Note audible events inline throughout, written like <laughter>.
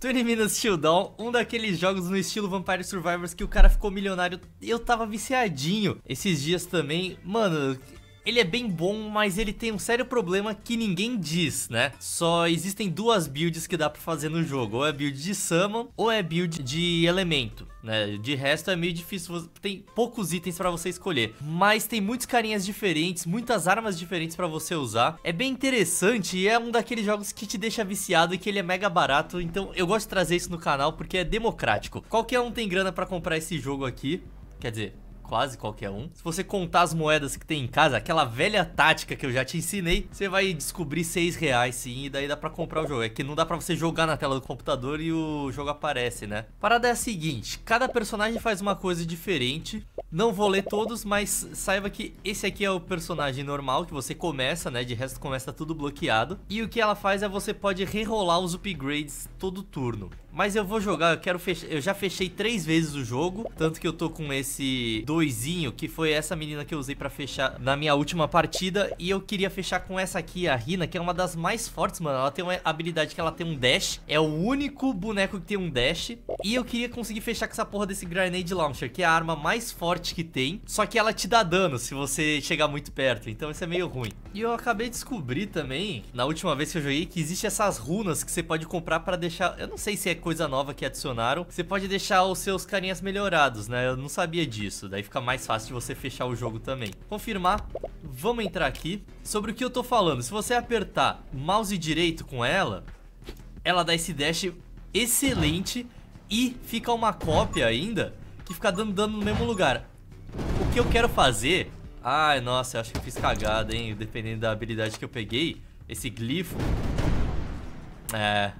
Tony Minas Shieldão, um daqueles jogos no estilo Vampire Survivors que o cara ficou milionário. Eu tava viciadinho esses dias também. Mano, ele é bem bom, mas ele tem um sério problema que ninguém diz, né? Só existem duas builds que dá pra fazer no jogo. Ou é build de summon, ou é build de elemento, né? De resto é meio difícil, tem poucos itens pra você escolher. Mas tem muitos carinhas diferentes, muitas armas diferentes pra você usar. É bem interessante e é um daqueles jogos que te deixa viciado e que ele é mega barato. Então eu gosto de trazer isso no canal porque é democrático. Qualquer um tem grana pra comprar esse jogo aqui. Quer dizer, quase qualquer um. Se você contar as moedas que tem em casa, aquela velha tática que eu já te ensinei, você vai descobrir 6 reais sim, e daí dá pra comprar o jogo. É que não dá pra você jogar na tela do computador e o jogo aparece, né? Parada é a seguinte, cada personagem faz uma coisa diferente. Não vou ler todos, mas saiba que esse aqui é o personagem normal que você começa, né? De resto começa tudo bloqueado. E o que ela faz é você pode rerolar os upgrades todo turno. Mas eu vou jogar, eu quero fechar, eu já fechei três vezes o jogo, tanto que eu tô com esse do que foi essa menina que eu usei pra fechar na minha última partida. E eu queria fechar com essa aqui, a Rina, que é uma das mais fortes, mano. Ela tem uma habilidade que ela tem um dash. É o único boneco que tem um dash. E eu queria conseguir fechar com essa porra desse Grenade Launcher, que é a arma mais forte que tem. Só que ela te dá dano se você chegar muito perto. Então isso é meio ruim. E eu acabei de descobrir também, na última vez que eu joguei, que existe essas runas que você pode comprar pra deixar... Eu não sei se é coisa nova que adicionaram. Você pode deixar os seus carinhas melhorados, né? Eu não sabia disso. Daí fica mais fácil de você fechar o jogo também. Confirmar, vamos entrar aqui. Sobre o que eu tô falando, se você apertar mouse direito com ela, ela dá esse dash excelente e fica uma cópia ainda que fica dando dano no mesmo lugar. O que eu quero fazer... Ai, nossa, eu acho que fiz cagada, hein? Dependendo da habilidade que eu peguei, esse glifo... É...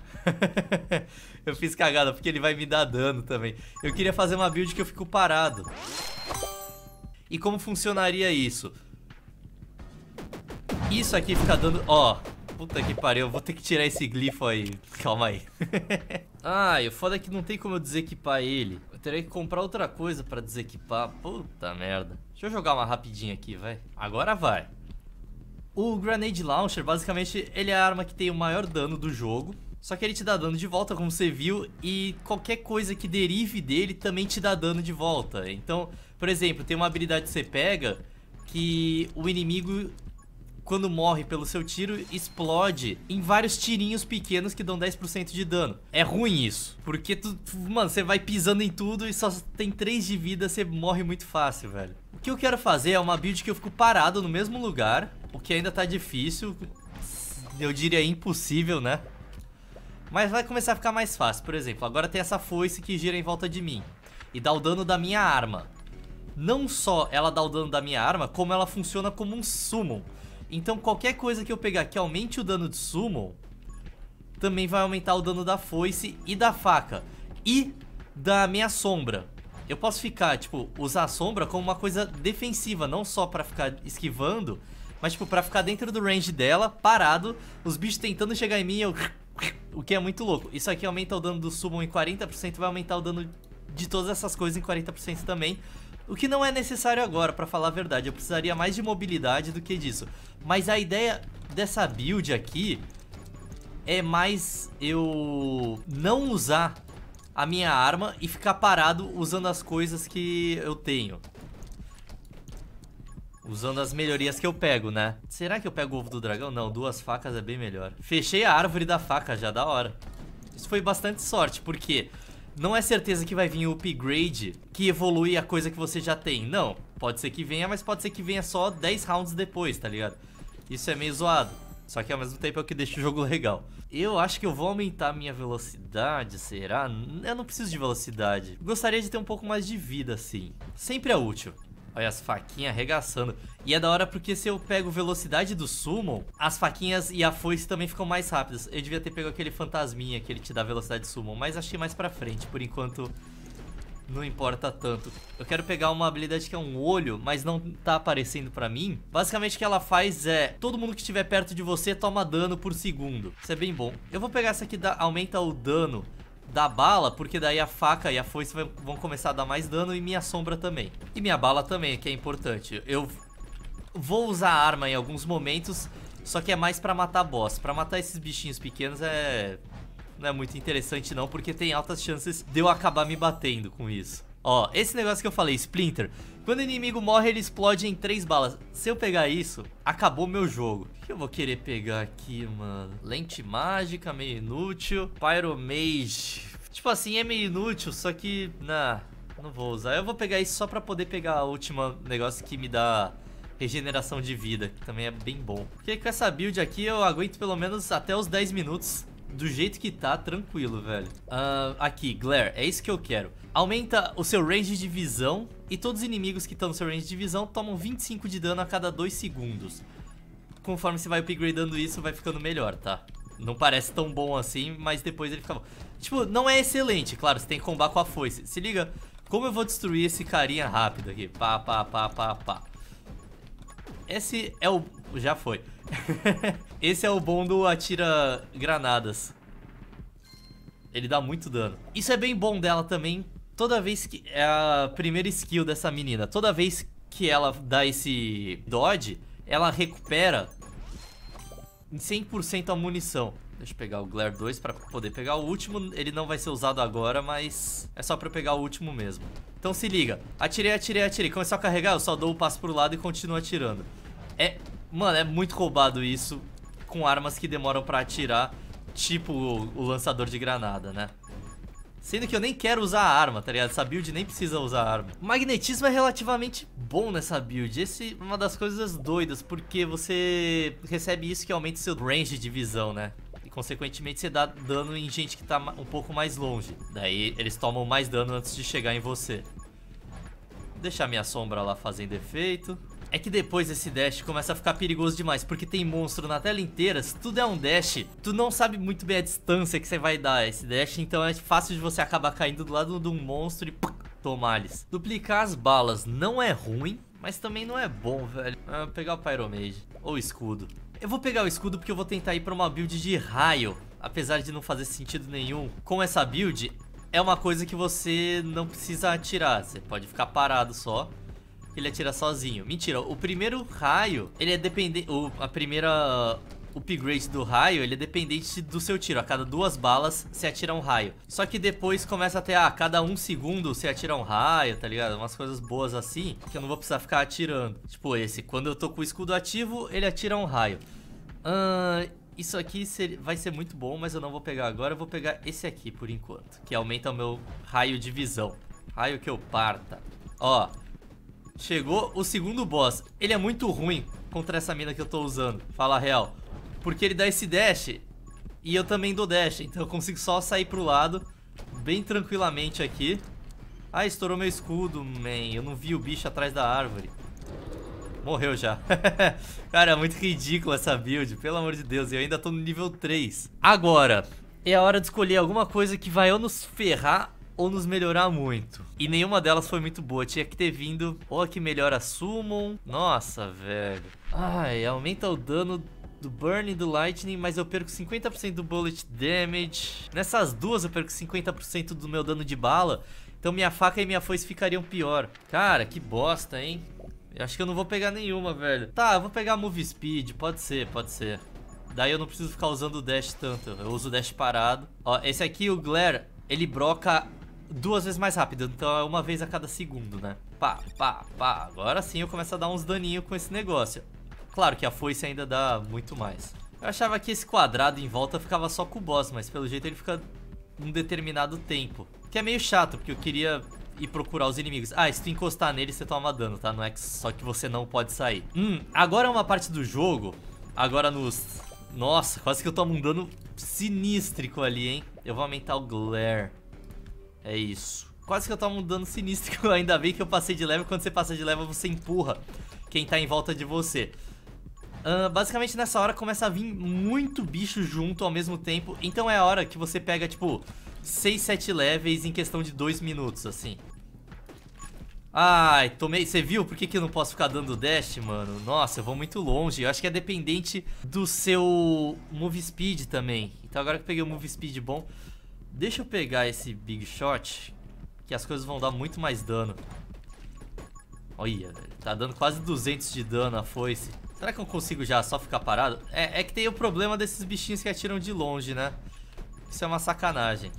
<laughs> Eu fiz cagada, porque ele vai me dar dano também. Eu queria fazer uma build que eu fico parado. E como funcionaria isso? Isso aqui fica dando... Ó, puta que pariu, eu vou ter que tirar esse glifo aí. Calma aí. ah, <laughs> e o foda é que não tem como eu desequipar ele. Eu terei que comprar outra coisa pra desequipar. Puta merda. Deixa eu jogar uma rapidinha aqui, vai. Agora vai. O Grenade Launcher, basicamente, ele é a arma que tem o maior dano do jogo. Só que ele te dá dano de volta, como você viu, e qualquer coisa que derive dele também te dá dano de volta. Então, por exemplo, tem uma habilidade que você pega que o inimigo, quando morre pelo seu tiro, explode em vários tirinhos pequenos que dão 10% de dano. É ruim isso, porque tu, mano, você vai pisando em tudo e só tem 3 de vida, você morre muito fácil, velho. O que eu quero fazer é uma build que eu fico parado no mesmo lugar, o que ainda tá difícil, eu diria impossível, né? Mas vai começar a ficar mais fácil. Por exemplo, agora tem essa foice que gira em volta de mim. E dá o dano da minha arma. Não só ela dá o dano da minha arma, como ela funciona como um summon. Então qualquer coisa que eu pegar que aumente o dano de summon, também vai aumentar o dano da foice e da faca. E da minha sombra. Eu posso ficar, tipo, usar a sombra como uma coisa defensiva, não só pra ficar esquivando, mas, tipo, pra ficar dentro do range dela, parado, os bichos tentando chegar em mim, eu o que é muito louco. Isso aqui aumenta o dano do Summon em 40%, vai aumentar o dano de todas essas coisas em 40% também. O que não é necessário agora, pra falar a verdade. Eu precisaria mais de mobilidade do que disso. Mas a ideia dessa build aqui é mais eu não usar a minha arma e ficar parado usando as coisas que eu tenho. Usando as melhorias que eu pego, né? Será que eu pego o ovo do dragão? Não, duas facas é bem melhor. Fechei a árvore da faca já, da hora. Isso foi bastante sorte, porque não é certeza que vai vir o upgrade que evolui a coisa que você já tem. Não, pode ser que venha, mas pode ser que venha só 10 rounds depois, tá ligado? Isso é meio zoado. Só que ao mesmo tempo é o que deixa o jogo legal. Eu acho que eu vou aumentar a minha velocidade, será? Eu não preciso de velocidade. Gostaria de ter um pouco mais de vida, sim. Sempre é útil. Olha as faquinhas arregaçando. E é da hora porque se eu pego velocidade do summon, as faquinhas e a foice também ficam mais rápidas. Eu devia ter pego aquele fantasminha que ele te dá velocidade de summon, mas achei mais pra frente. Por enquanto, não importa tanto. Eu quero pegar uma habilidade que é um olho, mas não tá aparecendo pra mim. Basicamente o que ela faz é, todo mundo que estiver perto de você toma dano por segundo. Isso é bem bom. Eu vou pegar essa aqui, aumenta o dano da bala, porque daí a faca e a foice vão começar a dar mais dano e minha sombra também. E minha bala também, que é importante. Eu vou usar a arma em alguns momentos, só que é mais pra matar boss. Pra matar esses bichinhos pequenos é... Não é muito interessante não, porque tem altas chances de eu acabar me batendo com isso. Ó, esse negócio que eu falei, Splinter. Quando o inimigo morre, ele explode em três balas. Se eu pegar isso, acabou meu jogo. O que eu vou querer pegar aqui, mano? Lente mágica, meio inútil. Pyromage. Tipo assim, é meio inútil, só que... Nah, não vou usar. Eu vou pegar isso só pra poder pegar a última negócio que me dá regeneração de vida, que também é bem bom. Porque com essa build aqui eu aguento pelo menos até os 10 minutos do jeito que tá, tranquilo, velho. Uh, aqui, Glare, é isso que eu quero. Aumenta o seu range de visão e todos os inimigos que estão no seu range de visão tomam 25 de dano a cada 2 segundos. Conforme você vai upgradando isso, vai ficando melhor, tá? Não parece tão bom assim, mas depois ele fica bom. Tipo, não é excelente, claro, você tem que combar com a foice. Se liga, como eu vou destruir esse carinha rápido aqui? Pá, pá, pá, pá, pá. Esse é o... já foi. <laughs> Esse é o bom do atira granadas. Ele dá muito dano. Isso é bem bom dela também. Toda vez que... É a primeira skill dessa menina. Toda vez que ela dá esse dodge, ela recupera em 100% a munição. Deixa eu pegar o Glare 2 pra poder pegar o último. Ele não vai ser usado agora, mas é só pra eu pegar o último mesmo. Então se liga. Atirei, atirei, atirei. Começou a carregar, eu só dou o passo pro lado e continuo atirando. É Mano, é muito roubado isso com armas que demoram pra atirar, tipo o, o lançador de granada, né? Sendo que eu nem quero usar a arma, tá ligado? Essa build nem precisa usar a arma. O magnetismo é relativamente bom nessa build. Esse é uma das coisas doidas, porque você recebe isso que aumenta seu range de visão, né? E, consequentemente, você dá dano em gente que tá um pouco mais longe. Daí, eles tomam mais dano antes de chegar em você. Deixar minha sombra lá fazendo efeito. É que depois esse dash começa a ficar perigoso demais, porque tem monstro na tela inteira, se tudo é um dash, tu não sabe muito bem a distância que você vai dar esse dash, então é fácil de você acabar caindo do lado de um monstro e tomar-lhes. Duplicar as balas não é ruim, mas também não é bom, velho. Ah, pegar o Pyromage ou o escudo. Eu vou pegar o escudo porque eu vou tentar ir pra uma build de raio, apesar de não fazer sentido nenhum. Com essa build, é uma coisa que você não precisa atirar, você pode ficar parado só ele atira sozinho. Mentira, o primeiro raio, ele é dependente... A primeira upgrade do raio, ele é dependente do seu tiro. A cada duas balas, você atira um raio. Só que depois começa até a ah, cada um segundo você atira um raio, tá ligado? Umas coisas boas assim, que eu não vou precisar ficar atirando. Tipo esse, quando eu tô com o escudo ativo, ele atira um raio. Uh, isso aqui vai ser muito bom, mas eu não vou pegar agora. Eu vou pegar esse aqui por enquanto, que aumenta o meu raio de visão. Raio que eu parta. Ó, Chegou o segundo boss. Ele é muito ruim contra essa mina que eu tô usando, fala a real. Porque ele dá esse dash e eu também dou dash, então eu consigo só sair pro lado bem tranquilamente aqui. Ah, estourou meu escudo, man. Eu não vi o bicho atrás da árvore. Morreu já. <laughs> Cara, é muito ridículo essa build, pelo amor de Deus. Eu ainda tô no nível 3. Agora, é a hora de escolher alguma coisa que vai ou nos ferrar ou nos melhorar muito. E nenhuma delas foi muito boa. Tinha que ter vindo ou que melhora Summon. Nossa, velho. Ai, aumenta o dano do Burn e do Lightning, mas eu perco 50% do Bullet Damage. Nessas duas eu perco 50% do meu dano de bala. Então minha faca e minha foice ficariam pior. Cara, que bosta, hein? Eu acho que eu não vou pegar nenhuma, velho. Tá, eu vou pegar Move Speed. Pode ser, pode ser. Daí eu não preciso ficar usando o dash tanto. Eu uso o dash parado. Ó, esse aqui, o Glare, ele broca duas vezes mais rápido, então é uma vez a cada segundo, né? Pá, pá, pá. Agora sim eu começo a dar uns daninhos com esse negócio. Claro que a foice ainda dá muito mais. Eu achava que esse quadrado em volta ficava só com o boss, mas pelo jeito ele fica um determinado tempo. Que é meio chato, porque eu queria ir procurar os inimigos. Ah, se tu encostar nele, você toma dano, tá? Não é só que você não pode sair. Hum, agora é uma parte do jogo. Agora nos... Nossa, quase que eu tomo um dano sinístrico ali, hein? Eu vou aumentar o glare. É isso. Quase que eu tava um dano sinistro, <laughs> ainda bem que eu passei de leve. Quando você passa de leve, você empurra quem tá em volta de você. Uh, basicamente nessa hora começa a vir muito bicho junto ao mesmo tempo Então é a hora que você pega tipo 6, 7 levels em questão de 2 minutos assim Ai, tomei... Você viu por que, que eu não posso ficar dando dash, mano? Nossa, eu vou muito longe Eu acho que é dependente do seu move speed também Então agora que eu peguei o move speed bom Deixa eu pegar esse Big Shot, que as coisas vão dar muito mais dano. Olha, tá dando quase 200 de dano a foice. Será que eu consigo já só ficar parado? É, é que tem o problema desses bichinhos que atiram de longe, né? Isso é uma sacanagem.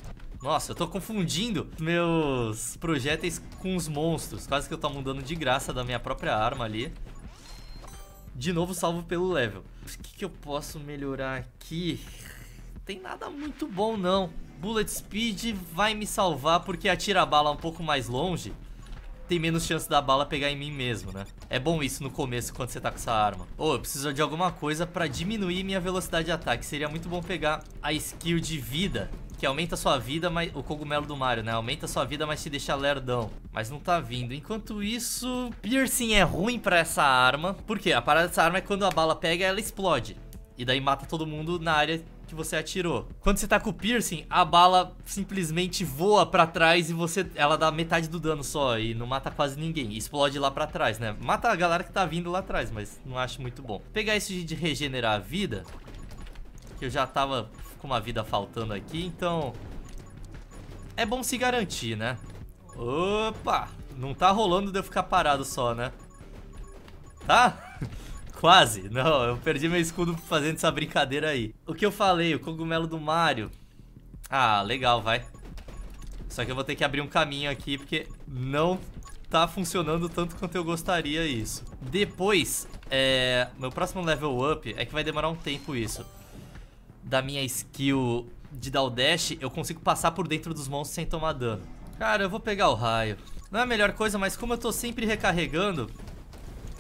Nossa, eu tô confundindo meus projéteis com os monstros. Quase que eu tô mudando de graça da minha própria arma ali. De novo, salvo pelo level. O que, que eu posso melhorar aqui? Tem nada muito bom, não. Bullet Speed vai me salvar porque atira a bala um pouco mais longe. Tem menos chance da bala pegar em mim mesmo, né? É bom isso no começo quando você tá com essa arma. Ou oh, eu preciso de alguma coisa pra diminuir minha velocidade de ataque. Seria muito bom pegar a skill de vida que aumenta sua vida, mas o cogumelo do Mario, né? Aumenta sua vida, mas te deixa lerdão. Mas não tá vindo. Enquanto isso, piercing é ruim pra essa arma. Por quê? A parada dessa arma é quando a bala pega, ela explode. E daí mata todo mundo na área que você atirou. Quando você tá com o piercing, a bala simplesmente voa pra trás e você, ela dá metade do dano só e não mata quase ninguém. Explode lá pra trás, né? Mata a galera que tá vindo lá atrás, mas não acho muito bom. Pegar isso de regenerar a vida, que eu já tava com uma vida faltando aqui, então... É bom se garantir, né? Opa! Não tá rolando de eu ficar parado só, né? Tá? Quase. Não, eu perdi meu escudo fazendo essa brincadeira aí. O que eu falei, o cogumelo do Mario. Ah, legal, vai. Só que eu vou ter que abrir um caminho aqui, porque não tá funcionando tanto quanto eu gostaria isso. Depois, é... meu próximo level up é que vai demorar um tempo isso. Da minha skill de dar o dash, eu consigo passar por dentro dos monstros sem tomar dano. Cara, eu vou pegar o raio. Não é a melhor coisa, mas como eu tô sempre recarregando,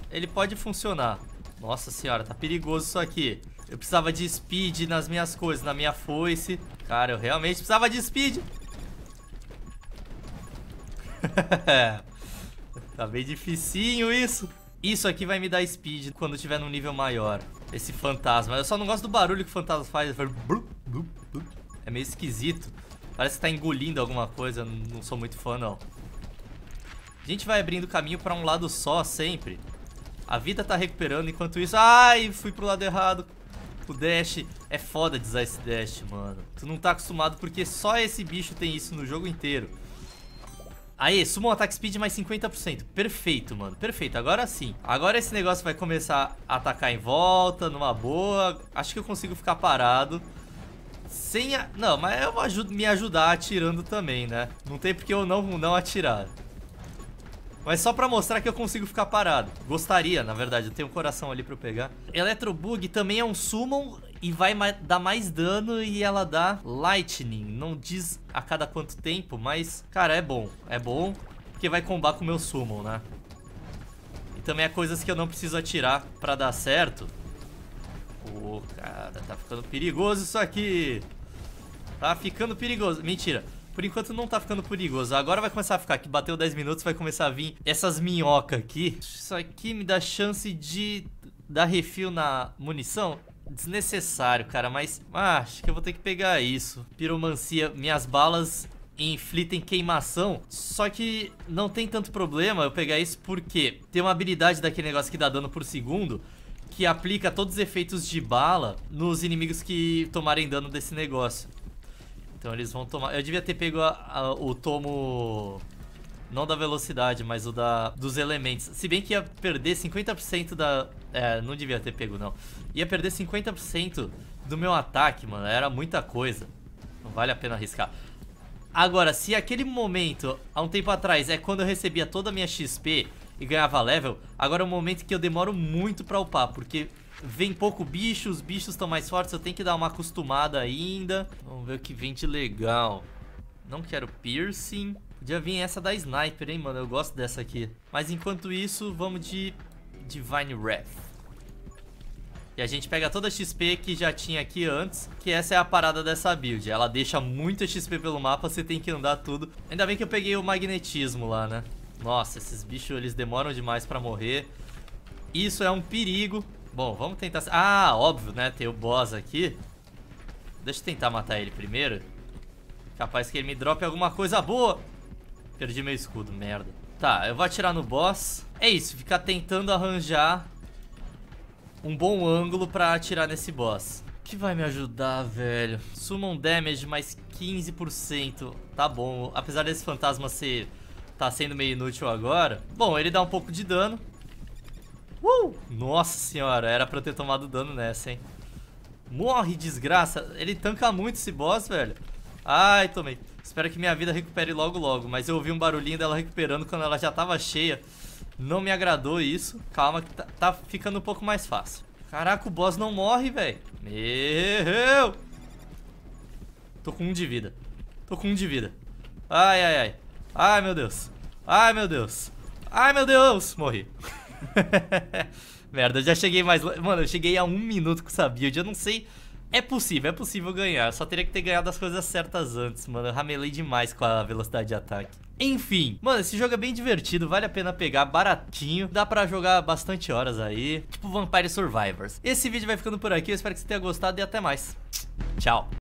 ele pode funcionar. Nossa senhora, tá perigoso isso aqui. Eu precisava de speed nas minhas coisas, na minha foice. Cara, eu realmente precisava de speed. <laughs> tá bem dificinho isso. Isso aqui vai me dar speed quando tiver num nível maior. Esse fantasma. Eu só não gosto do barulho que o fantasma faz. É meio esquisito. Parece que tá engolindo alguma coisa. Não sou muito fã, não. A gente vai abrindo caminho pra um lado só sempre. A vida tá recuperando enquanto isso. Ai, fui pro lado errado. O dash é foda desar esse dash, mano. Tu não tá acostumado porque só esse bicho tem isso no jogo inteiro. Aí, sumou ataque speed mais 50%. Perfeito, mano. Perfeito. Agora sim. Agora esse negócio vai começar a atacar em volta, numa boa. Acho que eu consigo ficar parado. Sem a... Não, mas eu vou me ajudar atirando também, né? Não tem porque eu não, não atirar. Mas só pra mostrar que eu consigo ficar parado. Gostaria, na verdade, eu tenho um coração ali pra eu pegar. Eletrobug também é um summon e vai ma dar mais dano e ela dá lightning. Não diz a cada quanto tempo, mas, cara, é bom. É bom porque vai combar com o meu summon, né? E também é coisas que eu não preciso atirar pra dar certo. Pô, cara, tá ficando perigoso isso aqui. Tá ficando perigoso. Mentira. Por enquanto não tá ficando perigoso. Agora vai começar a ficar, que bateu 10 minutos, vai começar a vir essas minhocas aqui. Isso aqui me dá chance de dar refil na munição desnecessário, cara, mas ah, acho que eu vou ter que pegar isso. Piromancia, minhas balas inflitem queimação, só que não tem tanto problema eu pegar isso porque tem uma habilidade daquele negócio que dá dano por segundo que aplica todos os efeitos de bala nos inimigos que tomarem dano desse negócio. Então eles vão tomar... Eu devia ter pego a, a, o tomo... Não da velocidade, mas o da dos elementos. Se bem que ia perder 50% da... É, não devia ter pego, não. Ia perder 50% do meu ataque, mano. Era muita coisa. Não vale a pena arriscar. Agora, se aquele momento, há um tempo atrás, é quando eu recebia toda a minha XP e ganhava level, agora é um momento que eu demoro muito pra upar, porque Vem pouco bicho, os bichos estão mais fortes, eu tenho que dar uma acostumada ainda. Vamos ver o que vem de legal. Não quero piercing. Podia vir essa da sniper, hein, mano? Eu gosto dessa aqui. Mas enquanto isso, vamos de Divine Wrath. E a gente pega toda a XP que já tinha aqui antes, que essa é a parada dessa build. Ela deixa muita XP pelo mapa, você tem que andar tudo. Ainda bem que eu peguei o magnetismo lá, né? Nossa, esses bichos, eles demoram demais pra morrer. Isso é um perigo, Bom, vamos tentar... Ah, óbvio, né? Tem o boss aqui. Deixa eu tentar matar ele primeiro. Capaz que ele me drope alguma coisa boa. Perdi meu escudo, merda. Tá, eu vou atirar no boss. É isso, ficar tentando arranjar um bom ângulo pra atirar nesse boss. Que vai me ajudar, velho. Summon damage mais 15%. Tá bom. Apesar desse fantasma ser... Tá sendo meio inútil agora. Bom, ele dá um pouco de dano. Uh! Nossa senhora, era pra eu ter tomado dano nessa, hein? Morre, desgraça. Ele tanca muito esse boss, velho. Ai, tomei. Espero que minha vida recupere logo, logo. Mas eu ouvi um barulhinho dela recuperando quando ela já tava cheia. Não me agradou isso. Calma que tá, tá ficando um pouco mais fácil. Caraca, o boss não morre, velho. Meu! Tô com um de vida. Tô com um de vida. Ai, ai, ai. Ai, meu Deus. Ai, meu Deus. Ai, meu Deus. Morri. <laughs> <laughs> Merda, eu já cheguei mais Mano, eu cheguei a um minuto com essa build. Eu não sei. É possível, é possível ganhar. Eu só teria que ter ganhado as coisas certas antes, mano. Eu ramelei demais com a velocidade de ataque. Enfim, mano, esse jogo é bem divertido, vale a pena pegar, baratinho. Dá pra jogar bastante horas aí. Tipo Vampire Survivors. Esse vídeo vai ficando por aqui, eu espero que você tenha gostado e até mais. Tchau.